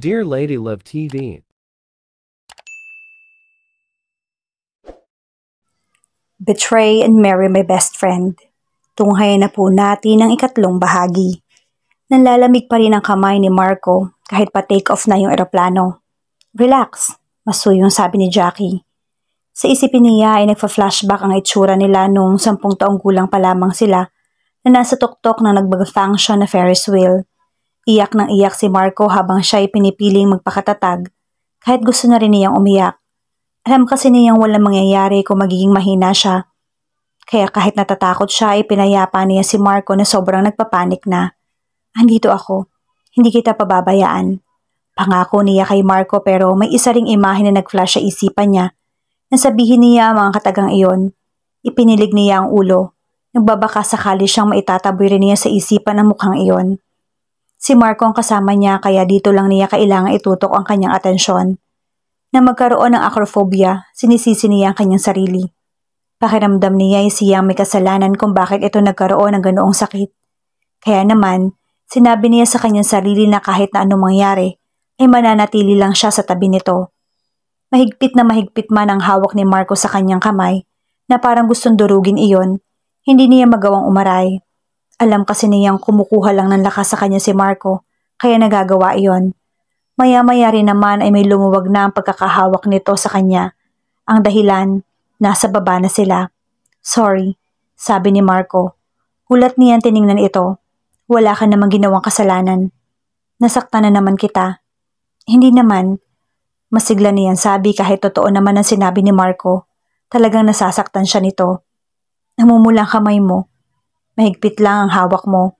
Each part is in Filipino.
Dear Lady Love TV. Betray and Marry My Best Friend. Tunghay na po natin ang ikatlong bahagi. Nanlalamig pa rin ang kamay ni Marco kahit pa take off na yung eroplano. Relax, masuyong sabi ni Jackie. Sa isipin niya ay nagfa-flashback ang itsura nila noong sampung taong gulang pa lamang sila na nasa tuktok ng nagbag-function na Ferris wheel. Iyak ng iyak si Marco habang siya ay pinipiling magpakatatag kahit gusto na rin niyang umiyak. Alam kasi niyang walang mangyayari kung magiging mahina siya. Kaya kahit natatakot siya ay pinayapa niya si Marco na sobrang nagpapanik na. Andito ako. Hindi kita pababayaan. Pangako niya kay Marco pero may isa ring imahe na nag-flash sa isipan niya. Nasabihin niya ang mga katagang iyon. Ipinilig niya ang ulo. Nagbabaka sakali siyang maitataboy rin niya sa isipan ang mukhang iyon. Si Marco ang kasama niya kaya dito lang niya kailangan itutok ang kanyang atensyon. Na magkaroon ng acrophobia, sinisisi niya ang kanyang sarili. Pakiramdam niya ay siyang may kasalanan kung bakit ito nagkaroon ng ganoong sakit. Kaya naman, sinabi niya sa kanyang sarili na kahit na anong mangyari, ay mananatili lang siya sa tabi nito. Mahigpit na mahigpit man ang hawak ni Marco sa kanyang kamay na parang gustong durugin iyon, hindi niya magawang umaray. Alam kasi niyang kumukuha lang ng lakas sa kanya si Marco, kaya nagagawa iyon. Maya-maya rin naman ay may lumuwag na ang pagkakahawak nito sa kanya. Ang dahilan, nasa baba na sila. Sorry, sabi ni Marco. Ulat niyang tiningnan ito. Wala ka namang ginawang kasalanan. Nasaktan na naman kita. Hindi naman. Masigla niyang sabi kahit totoo naman ang sinabi ni Marco. Talagang nasasaktan siya nito. Namumulang kamay mo Mahigpit lang ang hawak mo.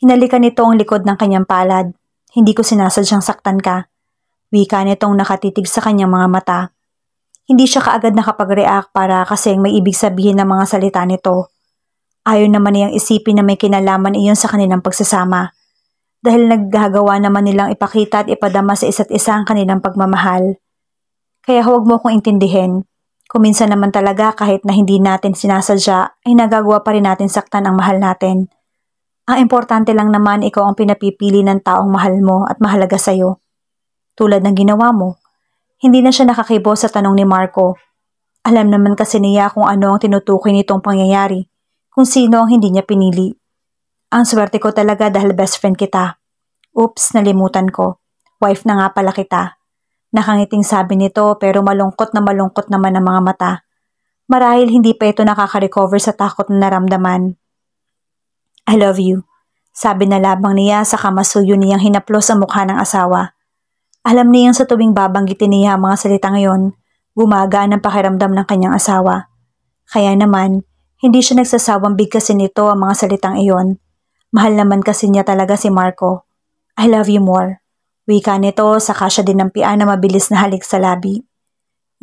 Hinalikan nito ang likod ng kanyang palad. Hindi ko sinasadyang saktan ka. Wika nitong nakatitig sa kanyang mga mata. Hindi siya kaagad nakapag-react para kasi may ibig sabihin ng mga salita nito. Ayaw naman niyang isipin na may kinalaman iyon sa kanilang pagsasama. Dahil naggagawa naman nilang ipakita at ipadama sa isa't isa ang kanilang pagmamahal. Kaya huwag mo kong intindihin. Kuminsan naman talaga kahit na hindi natin sinasadya ay nagagawa pa rin natin saktan ang mahal natin. Ang importante lang naman ikaw ang pinapipili ng taong mahal mo at mahalaga sa'yo. Tulad ng ginawa mo. Hindi na siya nakakibo sa tanong ni Marco. Alam naman kasi niya kung ano ang tinutukoy nitong pangyayari, kung sino ang hindi niya pinili. Ang swerte ko talaga dahil best friend kita. Oops, nalimutan ko. Wife na nga pala kita. Nakangiting sabi nito pero malungkot na malungkot naman ang mga mata. Marahil hindi pa ito nakaka-recover sa takot na naramdaman. I love you, sabi na labang niya sa kamasuyo niyang hinaplos sa mukha ng asawa. Alam niyang sa tuwing babanggitin niya ang mga salita ngayon, gumagaan ang pakiramdam ng kanyang asawa. Kaya naman, hindi siya nagsasawang bigkasin nito ang mga salitang iyon. Mahal naman kasi niya talaga si Marco. I love you more. Wika nito, saka siya dinampian na mabilis na halik sa labi.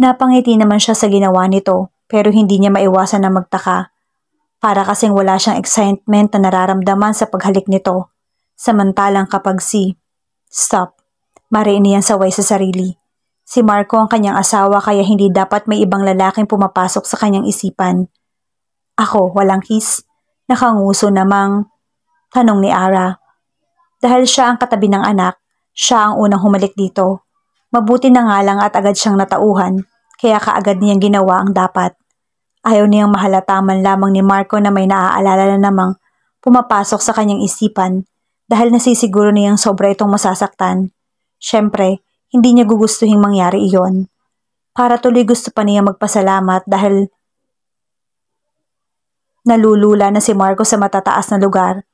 Napangiti naman siya sa ginawa nito, pero hindi niya maiwasan na magtaka. Para kasing wala siyang excitement na nararamdaman sa paghalik nito. Samantalang kapag si... Stop. Mariin niyan saway sa sarili. Si Marco ang kanyang asawa kaya hindi dapat may ibang lalaking pumapasok sa kanyang isipan. Ako, walang kiss. Nakanguso namang tanong ni Ara. Dahil siya ang katabi ng anak, siya ang unang humalik dito. Mabuti na nga lang at agad siyang natauhan, kaya kaagad niyang ginawa ang dapat. Ayaw niyang mahalata man lamang ni Marco na may naaalala na namang pumapasok sa kanyang isipan dahil nasisiguro niyang sobra itong masasaktan. Siyempre, hindi niya gugustuhin mangyari iyon. Para tuloy gusto pa niya magpasalamat dahil nalulula na si Marco sa matataas na lugar,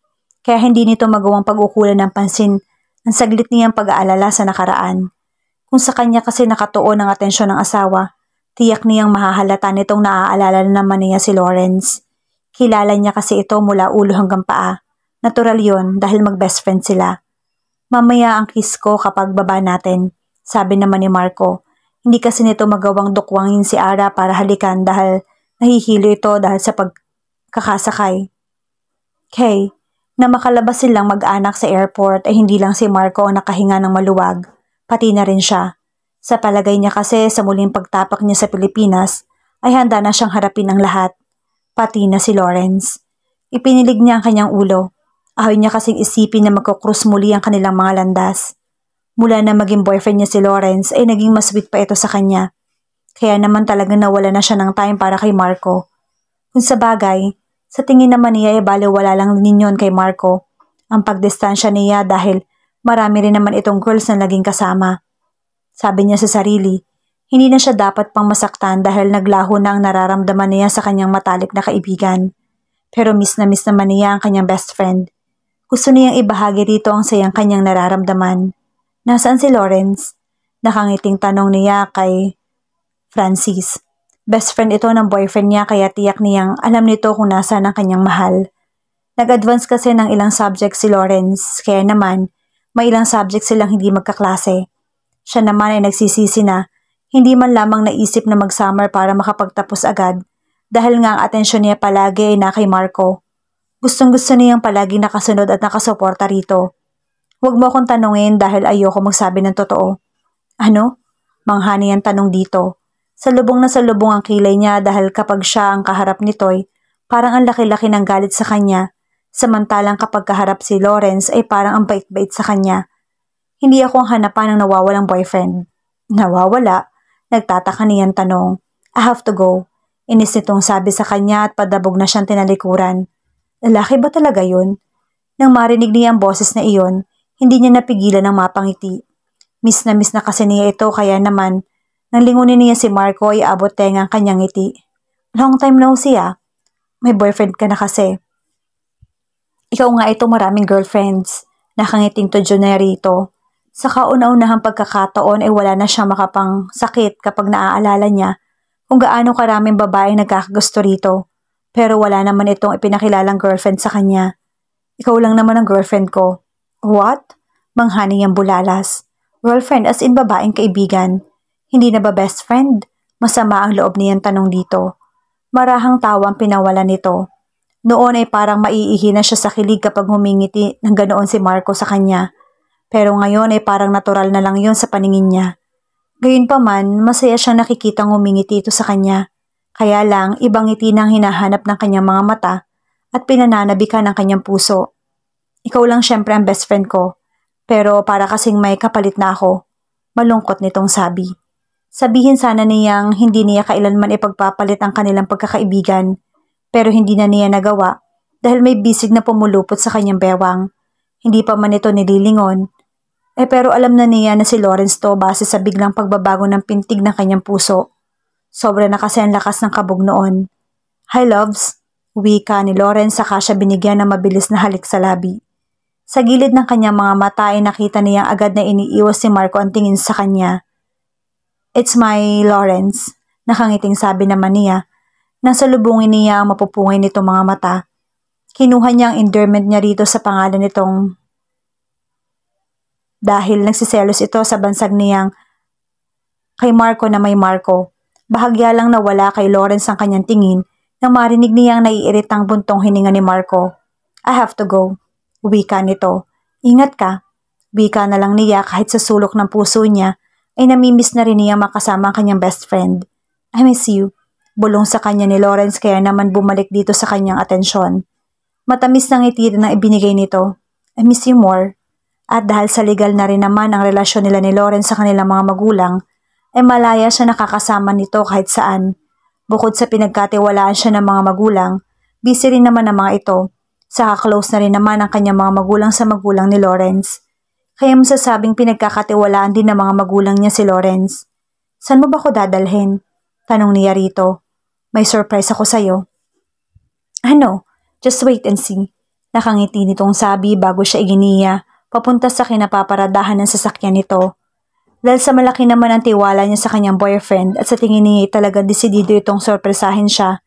kaya hindi nito magawang pag-ukulan ng pansin ang saglit niyang pag-aalala sa nakaraan. Kung sa kanya kasi nakatuon ang atensyon ng asawa, tiyak niyang mahahalata nitong naaalala naman niya si Lawrence. Kilala niya kasi ito mula ulo hanggang paa. Natural yon dahil mag-best friend sila. Mamaya ang kiss ko kapag baba natin, sabi naman ni Marco. Hindi kasi nito magawang dukwangin si Ara para halikan dahil nahihilo ito dahil sa pagkakasakay. Kay, na makalabas silang mag-anak sa airport ay hindi lang si Marco ang nakahinga ng maluwag, pati na rin siya. Sa palagay niya kasi sa muling pagtapak niya sa Pilipinas ay handa na siyang harapin ang lahat, pati na si Lawrence. Ipinilig niya ang kanyang ulo. Ahoy niya kasing isipin na magkukrus muli ang kanilang mga landas. Mula na maging boyfriend niya si Lawrence ay naging mas sweet pa ito sa kanya. Kaya naman talaga nawala na siya ng time para kay Marco. Kung sa bagay, sa tingin naman niya ay eh, balewala lang ninyon kay Marco ang pagdistansya niya dahil marami rin naman itong girls na naging kasama. Sabi niya sa sarili, hindi na siya dapat pang masaktan dahil naglaho na ang nararamdaman niya sa kanyang matalik na kaibigan. Pero miss na miss naman niya ang kanyang best friend. Gusto niyang ibahagi rito ang sayang kanyang nararamdaman. Nasaan si Lawrence? Nakangiting tanong niya kay Francis. Best friend ito ng boyfriend niya kaya tiyak niyang alam nito kung nasaan ang kanyang mahal. Nag-advance kasi ng ilang subject si Lawrence, kaya naman may ilang subject silang hindi magkaklase. Siya naman ay nagsisisi na hindi man lamang naisip na mag-summer para makapagtapos agad dahil nga ang atensyon niya palagi ay na kay Marco. Gustong-gusto niyang palagi nakasunod at nakasuporta rito. Huwag mo akong tanungin dahil ayoko magsabi ng totoo. Ano? Manghani ang tanong dito. Salubong na salubong ang kilay niya dahil kapag siya ang kaharap ni Toy, parang ang laki-laki ng galit sa kanya, samantalang kapag kaharap si Lawrence ay parang ang bait-bait sa kanya. Hindi ako ang hanapan ng nawawalang boyfriend. Nawawala? Nagtataka niyang tanong. I have to go. Inis nitong sabi sa kanya at padabog na siyang tinalikuran. Lalaki ba talaga yun? Nang marinig niya ang boses na iyon, hindi niya napigilan ang mapangiti. Miss na miss na kasi niya ito kaya naman nang lingunin niya si Marco ay abot tenga ang kanyang ngiti. Long time no siya. Ah. May boyfriend ka na kasi. Ikaw nga ito maraming girlfriends. Nakangiting to Junerito. Sa kauna-unahang pagkakataon ay wala na siyang makapang sakit kapag naaalala niya kung gaano karaming babaeng nagkakagusto rito. Pero wala naman itong ipinakilalang girlfriend sa kanya. Ikaw lang naman ang girlfriend ko. What? Manghani ang bulalas. Girlfriend as in babaeng kaibigan. Hindi na ba best friend? Masama ang loob niyang tanong dito. Marahang tawa ang pinawalan nito. Noon ay parang maiihi na siya sa kilig kapag humingiti ng ganoon si Marco sa kanya. Pero ngayon ay parang natural na lang yon sa paningin niya. Gayunpaman, masaya siyang nakikitang humingiti ito sa kanya. Kaya lang, ibang ngiti nang hinahanap ng kanyang mga mata at pinananabikan ng kanyang puso. Ikaw lang syempre ang best friend ko, pero para kasing may kapalit na ako. Malungkot nitong sabi. Sabihin sana niyang hindi niya kailanman ipagpapalit ang kanilang pagkakaibigan pero hindi na niya nagawa dahil may bisig na pumulupot sa kanyang bewang. Hindi pa man ito nililingon. Eh pero alam na niya na si Lawrence to base sa biglang pagbabago ng pintig ng kanyang puso. Sobra na kasi ang lakas ng kabog noon. Hi loves, wika ni Lawrence saka siya binigyan ng mabilis na halik sa labi. Sa gilid ng kanyang mga mata ay nakita niyang agad na iniiwas si Marco ang tingin sa kanya. It's my Lawrence, nakangiting sabi naman niya. Nang salubungin niya ang mapupungay nitong mga mata, kinuha niya ang endearment niya rito sa pangalan nitong dahil nagsiselos ito sa bansag niyang kay Marco na may Marco. Bahagya lang nawala kay Lawrence ang kanyang tingin nang marinig niyang naiiritang buntong hininga ni Marco. I have to go. Wika nito. Ingat ka. Wika na lang niya kahit sa sulok ng puso niya ay namimiss na rin niyang makasama ang kanyang best friend. I miss you. Bulong sa kanya ni Lawrence kaya naman bumalik dito sa kanyang atensyon. Matamis ng ngiti na ibinigay nito. I miss you more. At dahil sa legal na rin naman ang relasyon nila ni Lawrence sa kanilang mga magulang, ay malaya siya nakakasama nito kahit saan. Bukod sa pinagkatiwalaan siya ng mga magulang, busy rin naman ang mga ito. Saka close na rin naman ang kanyang mga magulang sa magulang ni Lawrence. Kaya masasabing pinagkakatiwalaan din ng mga magulang niya si Lawrence. Saan mo ba ko dadalhin? Tanong niya rito. May surprise ako sa'yo. Ano? Just wait and see. Nakangiti nitong sabi bago siya iginiya papunta sa kinapaparadahan ng sasakyan nito. Dahil sa malaki naman ang tiwala niya sa kanyang boyfriend at sa tingin niya talaga desidido itong sorpresahin siya,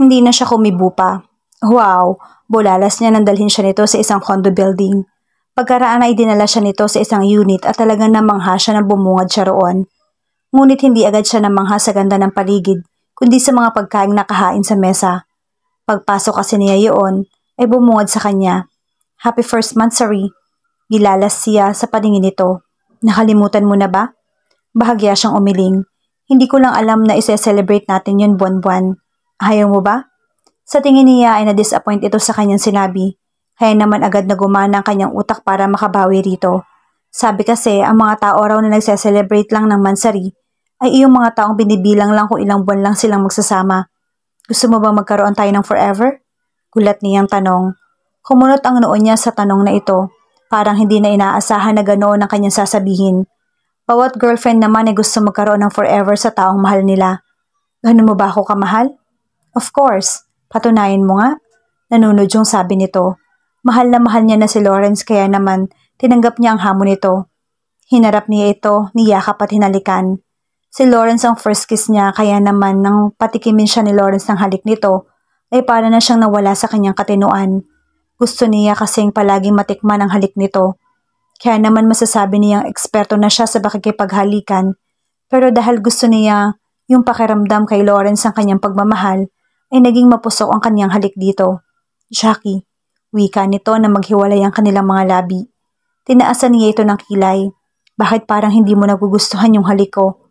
hindi na siya kumibo pa. Wow, bulalas niya nandalhin siya nito sa isang condo building. Pagkaraan ay dinala siya nito sa isang unit at talagang namangha siya nang bumungad siya roon. Ngunit hindi agad siya namangha sa ganda ng paligid, kundi sa mga pagkaing nakahain sa mesa. Pagpasok kasi niya yun, ay bumungad sa kanya. Happy first month, Sari. Gilalas siya sa paningin nito. Nakalimutan mo na ba? Bahagya siyang umiling. Hindi ko lang alam na ise-celebrate natin yun buwan-buwan. Ayaw mo ba? Sa tingin niya ay na-disappoint ito sa kanyang sinabi. Kaya naman agad na gumana ang kanyang utak para makabawi rito. Sabi kasi, ang mga tao raw na nagse-celebrate lang ng mansari ay iyong mga taong binibilang lang kung ilang buwan lang silang magsasama. Gusto mo ba magkaroon tayo ng forever? Gulat niyang tanong. Kumunot ang noon niya sa tanong na ito. Parang hindi na inaasahan na ganoon ang kanyang sasabihin. Bawat girlfriend naman ay gusto magkaroon ng forever sa taong mahal nila. Ganun mo ba ako kamahal? Of course, patunayan mo nga. Nanunod yung sabi nito. Mahal na mahal niya na si Lawrence kaya naman tinanggap niya ang hamon nito. Hinarap niya ito, niyakap at hinalikan. Si Lawrence ang first kiss niya kaya naman nang patikimin siya ni Lawrence ng halik nito ay para na siyang nawala sa kanyang katinuan. Gusto niya kasing palaging matikman ang halik nito. Kaya naman masasabi niyang eksperto na siya sa pakikipaghalikan pero dahil gusto niya yung pakiramdam kay Lawrence ang kanyang pagmamahal ay naging mapusok ang kanyang halik dito. Jackie, Wika nito na maghiwalay ang kanilang mga labi. Tinaasan niya ito ng kilay. Bakit parang hindi mo nagugustuhan yung halik ko?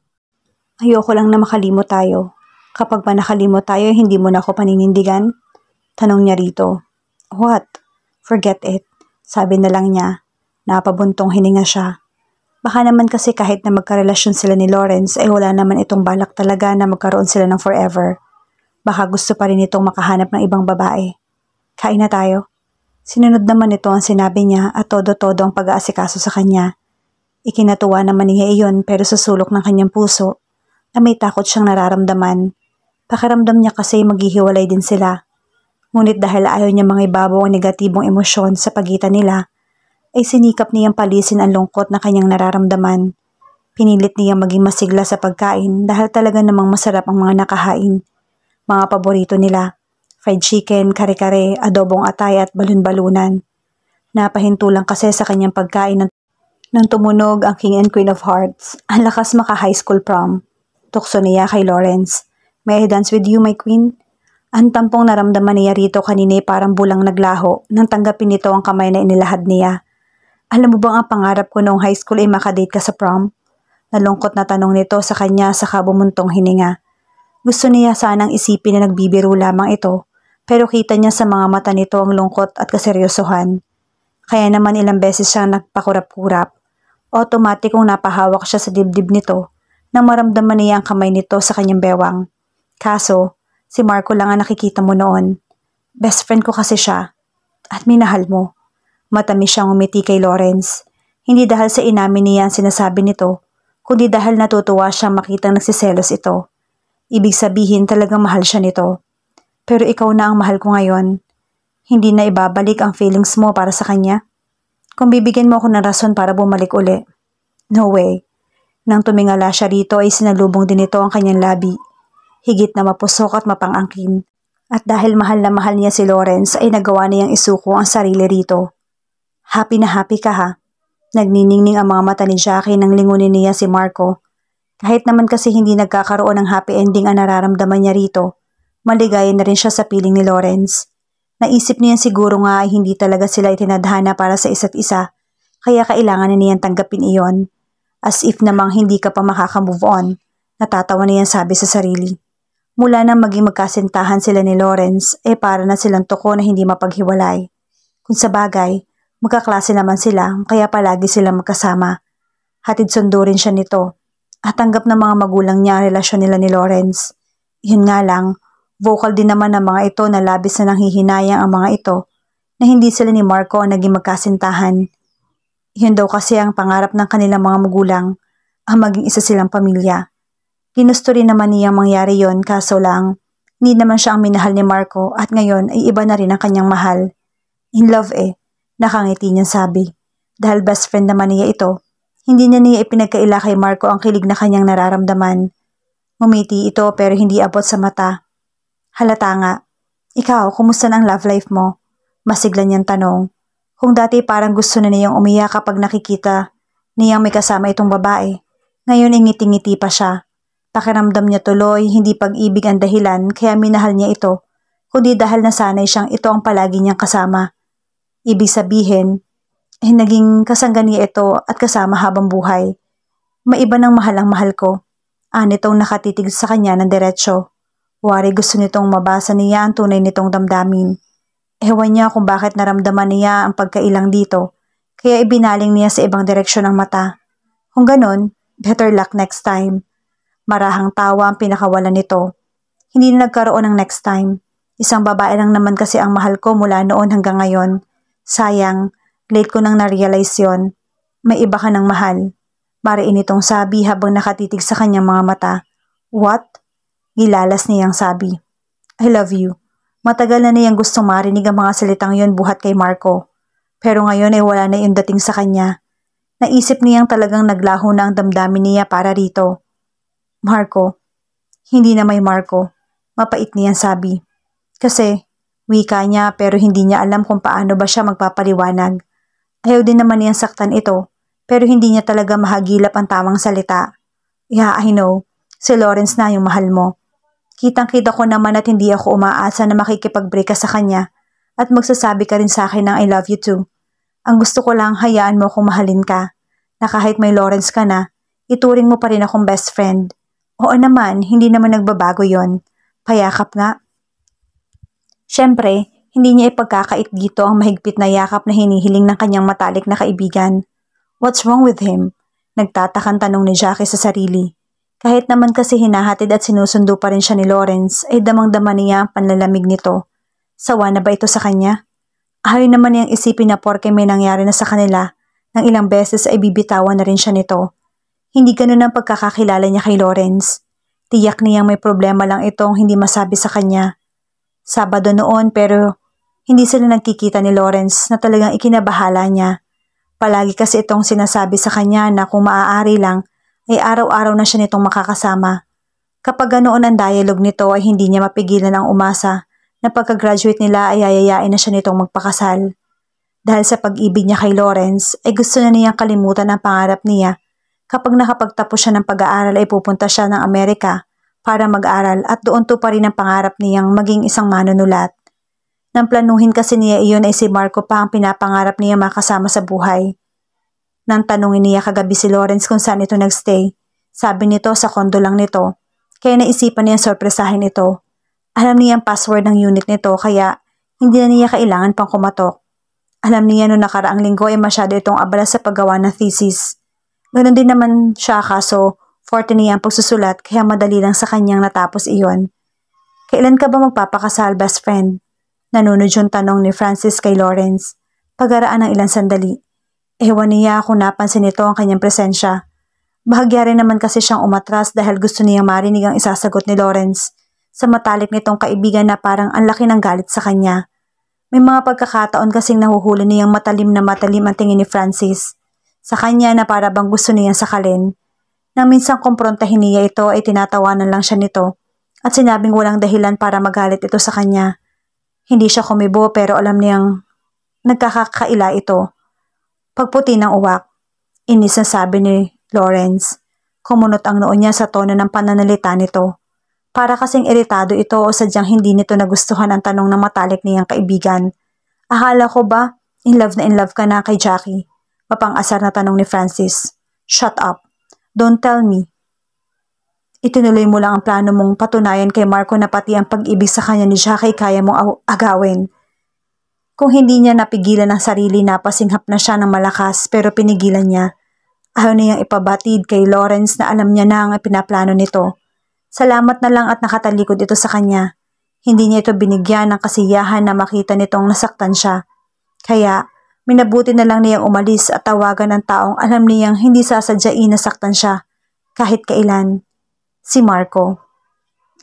Ayoko lang na makalimot tayo. Kapag ba nakalimot tayo, hindi mo na ako paninindigan? Tanong niya rito. What? Forget it. Sabi na lang niya. Napabuntong hininga siya. Baka naman kasi kahit na magkarelasyon sila ni Lawrence ay eh wala naman itong balak talaga na magkaroon sila ng forever. Baka gusto pa rin itong makahanap ng ibang babae. Kain na tayo. Sinunod naman ito ang sinabi niya at todo-todo ang pag-aasikaso sa kanya. Ikinatuwa naman niya iyon pero sa sulok ng kanyang puso ay may takot siyang nararamdaman. Pakiramdam niya kasi maghihiwalay din sila. Ngunit dahil ayaw niya mga ibabaw ang negatibong emosyon sa pagitan nila, ay sinikap niyang palisin ang lungkot na kanyang nararamdaman. Pinilit niyang maging masigla sa pagkain dahil talaga namang masarap ang mga nakahain, mga paborito nila fried chicken, kare-kare, adobong atay at balon-balunan. Napahinto lang kasi sa kanyang pagkain ng nang tumunog ang King and Queen of Hearts, ang lakas maka-high school prom. Tukso niya kay Lawrence. May I dance with you, my queen? Ang tampong naramdaman niya rito kanina parang bulang naglaho nang tanggapin nito ang kamay na inilahad niya. Alam mo bang ang pangarap ko noong high school ay makadate ka sa prom? Nalungkot na tanong nito sa kanya sa kabumuntong hininga. Gusto niya sanang isipin na nagbibiro lamang ito pero kita niya sa mga mata nito ang lungkot at kaseryosohan. Kaya naman ilang beses siyang nagpakurap-kurap. Otomatikong napahawak siya sa dibdib nito nang maramdaman niya ang kamay nito sa kanyang bewang. Kaso, si Marco lang ang nakikita mo noon. Best friend ko kasi siya. At minahal mo. Matamis siyang umiti kay Lawrence. Hindi dahil sa inamin niya ang sinasabi nito, kundi dahil natutuwa siyang makitang nagsiselos ito. Ibig sabihin talagang mahal siya nito. Pero ikaw na ang mahal ko ngayon. Hindi na ibabalik ang feelings mo para sa kanya. Kung bibigyan mo ako ng rason para bumalik uli. No way. Nang tumingala siya rito ay sinalubong din ito ang kanyang labi. Higit na mapusok at mapangangkin. At dahil mahal na mahal niya si Lawrence ay nagawa niyang isuko ang sarili rito. Happy na happy ka ha. Nagniningning ang mga mata ni Jackie nang lingunin niya si Marco. Kahit naman kasi hindi nagkakaroon ng happy ending ang nararamdaman niya rito, Maligaya na rin siya sa piling ni Lawrence. Naisip niya siguro nga ay hindi talaga sila itinadhana para sa isa't isa, kaya kailangan na niyan tanggapin iyon. As if namang hindi ka pa makakamove on, natatawa na yan sabi sa sarili. Mula nang maging magkasintahan sila ni Lawrence, eh para na silang toko na hindi mapaghiwalay. Kung sa bagay, magkaklase naman sila kaya palagi silang magkasama. Hatid sundo rin siya nito at tanggap ng mga magulang niya ang relasyon nila ni Lawrence. Yun nga lang, Vocal din naman ang mga ito na labis na nanghihinayang ang mga ito na hindi sila ni Marco ang naging magkasintahan. Yun daw kasi ang pangarap ng kanilang mga magulang ang maging isa silang pamilya. Ginusto rin naman niyang mangyari yon kaso lang, hindi naman siya ang minahal ni Marco at ngayon ay iba na rin ang kanyang mahal. In love eh, nakangiti niyang sabi. Dahil best friend naman niya ito, hindi niya niya ipinagkaila kay Marco ang kilig na kanyang nararamdaman. Ngumiti ito pero hindi abot sa mata Halata nga. Ikaw, kumusta na ang love life mo? Masigla niyang tanong. Kung dati parang gusto na niyang umiyak kapag nakikita niyang may kasama itong babae, ngayon ingiti-ngiti pa siya. Pakiramdam niya tuloy, hindi pag-ibig ang dahilan kaya minahal niya ito, kundi dahil nasanay siyang ito ang palagi niyang kasama. Ibig sabihin, eh, naging kasangga niya ito at kasama habang buhay. Maiba ng ang mahal ko. Anitong nakatitig sa kanya ng diretsyo. Wari gusto nitong mabasa niya ang tunay nitong damdamin. Ewan niya kung bakit naramdaman niya ang pagkailang dito, kaya ibinaling niya sa ibang direksyon ang mata. Kung ganon, better luck next time. Marahang tawa ang pinakawalan nito. Hindi na nagkaroon ng next time. Isang babae lang naman kasi ang mahal ko mula noon hanggang ngayon. Sayang, late ko nang narealize yon. May iba ka ng mahal. Mariin itong sabi habang nakatitig sa kanyang mga mata. What? Nilalas niyang sabi. I love you. Matagal na niyang gustong marinig ang mga salitang yon buhat kay Marco. Pero ngayon ay wala na yung dating sa kanya. Naisip niyang talagang naglaho na ang damdamin niya para rito. Marco. Hindi na may Marco. Mapait niyang sabi. Kasi, wika niya pero hindi niya alam kung paano ba siya magpapaliwanag. Ayaw din naman niyang saktan ito, pero hindi niya talaga mahagilap ang tamang salita. Yeah, I know. Si Lawrence na yung mahal mo. Kitang-kita ko naman at hindi ako umaasa na makikipag-break ka sa kanya at magsasabi ka rin sa akin ng I love you too. Ang gusto ko lang hayaan mo akong mahalin ka na kahit may Lawrence ka na, ituring mo pa rin akong best friend. Oo naman, hindi naman nagbabago yon. Payakap nga. Siyempre, hindi niya ipagkakait dito ang mahigpit na yakap na hinihiling ng kanyang matalik na kaibigan. What's wrong with him? Nagtatakang tanong ni Jackie sa sarili. Kahit naman kasi hinahatid at sinusundo pa rin siya ni Lawrence ay damang-dama niya ang panlalamig nito. Sawa na ba ito sa kanya? Ayaw naman niyang isipin na porke may nangyari na sa kanila nang ilang beses ay bibitawan na rin siya nito. Hindi ganun ang pagkakakilala niya kay Lawrence. Tiyak niyang may problema lang itong hindi masabi sa kanya. Sabado noon pero hindi sila nagkikita ni Lawrence na talagang ikinabahala niya. Palagi kasi itong sinasabi sa kanya na kung maaari lang ay araw-araw na siya nitong makakasama. Kapag ganoon ang dialogue nito ay hindi niya mapigilan ang umasa na pagka-graduate nila ay ayayain na siya nitong magpakasal. Dahil sa pag-ibig niya kay Lawrence ay gusto na niyang kalimutan ang pangarap niya. Kapag nakapagtapos siya ng pag-aaral ay pupunta siya ng Amerika para mag-aral at doon to pa rin ang pangarap niyang maging isang manunulat. Nang planuhin kasi niya iyon ay si Marco pa ang pinapangarap niya makasama sa buhay. Nang tanungin niya kagabi si Lawrence kung saan ito nagstay, sabi nito sa kondo lang nito. Kaya naisipan niya niyang sorpresahin ito. Alam niya ang password ng unit nito kaya hindi na niya kailangan pang kumatok. Alam niya noong nakaraang linggo ay masyado itong abala sa paggawa ng thesis. Ganon din naman siya kaso forte niya ang pagsusulat kaya madali lang sa kanyang natapos iyon. Kailan ka ba magpapakasal, best friend? Nanunod yung tanong ni Francis kay Lawrence. Pagaraan ng ilang sandali. Ewan niya kung napansin nito ang kanyang presensya. Bahagya rin naman kasi siyang umatras dahil gusto niyang marinig ang isasagot ni Lawrence sa matalik nitong kaibigan na parang ang laki ng galit sa kanya. May mga pagkakataon kasing nahuhuli niyang matalim na matalim ang tingin ni Francis sa kanya na para bang gusto niyang sakalin. Nang minsan komprontahin niya ito ay tinatawanan lang siya nito at sinabing walang dahilan para magalit ito sa kanya. Hindi siya kumibo pero alam niyang nagkakakaila ito. Pagputi ng uwak, inis na sabi ni Lawrence. Kumunot ang noo niya sa tono ng pananalita nito. Para kasing iritado ito o sadyang hindi nito nagustuhan ang tanong na matalik niyang kaibigan. Ahala ko ba, in love na in love ka na kay Jackie? Mapang-asar na tanong ni Francis. Shut up. Don't tell me. Itinuloy mo lang ang plano mong patunayan kay Marco na pati ang pag-ibig sa kanya ni Jackie kaya mong agawin. Kung hindi niya napigilan ang sarili, napasinghap na siya ng malakas pero pinigilan niya. Ayaw niyang ipabatid kay Lawrence na alam niya na ang pinaplano nito. Salamat na lang at nakatalikod ito sa kanya. Hindi niya ito binigyan ng kasiyahan na makita nitong nasaktan siya. Kaya, minabuti na lang niyang umalis at tawagan ng taong alam niyang hindi sasadyain nasaktan siya, kahit kailan. Si Marco.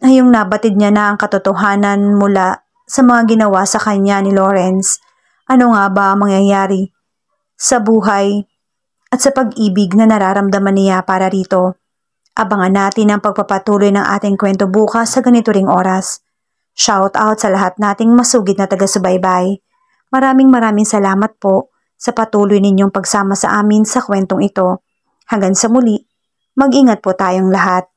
Ayong nabatid niya na ang katotohanan mula sa mga ginawa sa kanya ni Lawrence. Ano nga ba ang mangyayari sa buhay at sa pag-ibig na nararamdaman niya para rito? Abangan natin ang pagpapatuloy ng ating kwento bukas sa ganito ring oras. Shout out sa lahat nating masugid na taga-subaybay. Maraming maraming salamat po sa patuloy ninyong pagsama sa amin sa kwentong ito. Hanggang sa muli, mag-ingat po tayong lahat.